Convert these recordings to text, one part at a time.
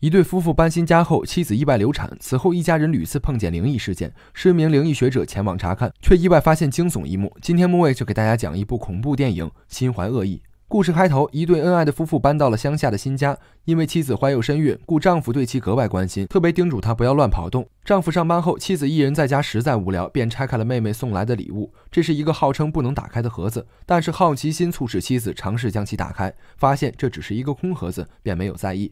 一对夫妇搬新家后，妻子意外流产。此后，一家人屡次碰见灵异事件。是一名灵异学者前往查看，却意外发现惊悚一幕。今天木卫就给大家讲一部恐怖电影《心怀恶意》。故事开头，一对恩爱的夫妇搬到了乡下的新家。因为妻子怀有身孕，故丈夫对其格外关心，特别叮嘱她不要乱跑动。丈夫上班后，妻子一人在家，实在无聊，便拆开了妹妹送来的礼物。这是一个号称不能打开的盒子，但是好奇心促使妻子尝试将其打开，发现这只是一个空盒子，便没有在意。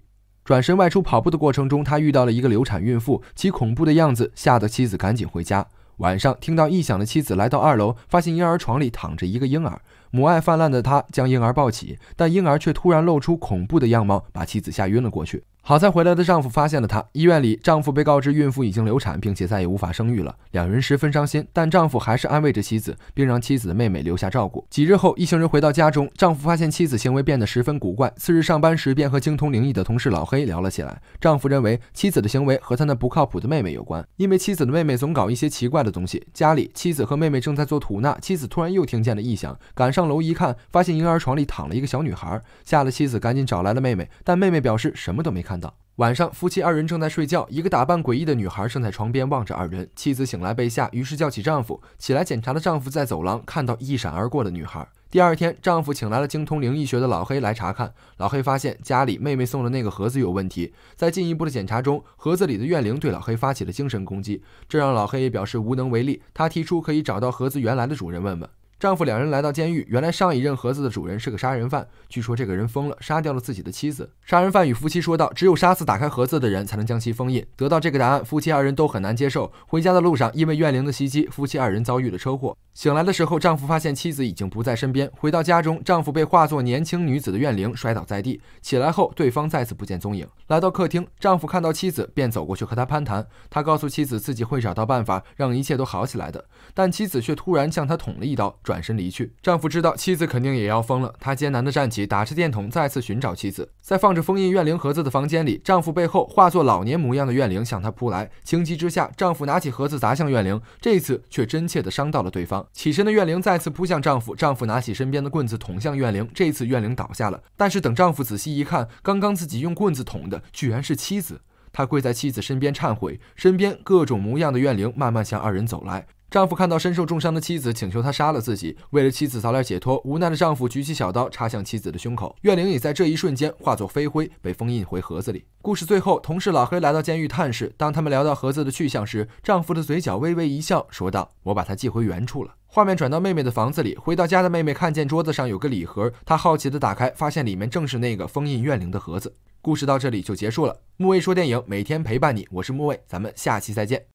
转身外出跑步的过程中，他遇到了一个流产孕妇，其恐怖的样子吓得妻子赶紧回家。晚上听到异响的妻子来到二楼，发现婴儿床里躺着一个婴儿，母爱泛滥的他将婴儿抱起，但婴儿却突然露出恐怖的样貌，把妻子吓晕了过去。好在回来的丈夫发现了她。医院里，丈夫被告知孕妇已经流产，并且再也无法生育了。两人十分伤心，但丈夫还是安慰着妻子，并让妻子的妹妹留下照顾。几日后，一行人回到家中，丈夫发现妻子行为变得十分古怪。次日上班时，便和精通灵异的同事老黑聊了起来。丈夫认为妻子的行为和他那不靠谱的妹妹有关，因为妻子的妹妹总搞一些奇怪的东西。家里，妻子和妹妹正在做吐纳，妻子突然又听见了异响，赶上楼一看，发现婴儿床里躺了一个小女孩，吓得妻子赶紧找来了妹妹，但妹妹表示什么都没看。晚上，夫妻二人正在睡觉，一个打扮诡异的女孩正在床边望着二人。妻子醒来被吓，于是叫起丈夫起来检查。的丈夫在走廊看到一闪而过的女孩。第二天，丈夫请来了精通灵异学的老黑来查看。老黑发现家里妹妹送的那个盒子有问题。在进一步的检查中，盒子里的怨灵对老黑发起了精神攻击，这让老黑也表示无能为力。他提出可以找到盒子原来的主人问问。丈夫两人来到监狱，原来上一任盒子的主人是个杀人犯。据说这个人疯了，杀掉了自己的妻子。杀人犯与夫妻说道：“只有杀死打开盒子的人，才能将其封印。”得到这个答案，夫妻二人都很难接受。回家的路上，因为怨灵的袭击，夫妻二人遭遇了车祸。醒来的时候，丈夫发现妻子已经不在身边。回到家中，丈夫被化作年轻女子的怨灵摔倒在地。起来后，对方再次不见踪影。来到客厅，丈夫看到妻子，便走过去和她攀谈。他告诉妻子，自己会找到办法让一切都好起来的。但妻子却突然向他捅了一刀，转身离去。丈夫知道妻子肯定也要疯了，他艰难地站起，打着电筒再次寻找妻子。在放着封印怨灵盒子的房间里，丈夫背后化作老年模样的怨灵向他扑来。情急之下，丈夫拿起盒子砸向怨灵，这一次却真切地伤到了对方。起身的怨灵再次扑向丈夫，丈夫拿起身边的棍子捅向怨灵，这次怨灵倒下了。但是等丈夫仔细一看，刚刚自己用棍子捅的居然是妻子。他跪在妻子身边忏悔，身边各种模样的怨灵慢慢向二人走来。丈夫看到身受重伤的妻子，请求他杀了自己，为了妻子早点解脱。无奈的丈夫举起小刀插向妻子的胸口，怨灵也在这一瞬间化作飞灰，被封印回盒子里。故事最后，同事老黑来到监狱探视，当他们聊到盒子的去向时，丈夫的嘴角微微一笑，说道：“我把它寄回原处了。”画面转到妹妹的房子里，回到家的妹妹看见桌子上有个礼盒，她好奇的打开，发现里面正是那个封印怨灵的盒子。故事到这里就结束了。木卫说：“电影每天陪伴你，我是木卫，咱们下期再见。”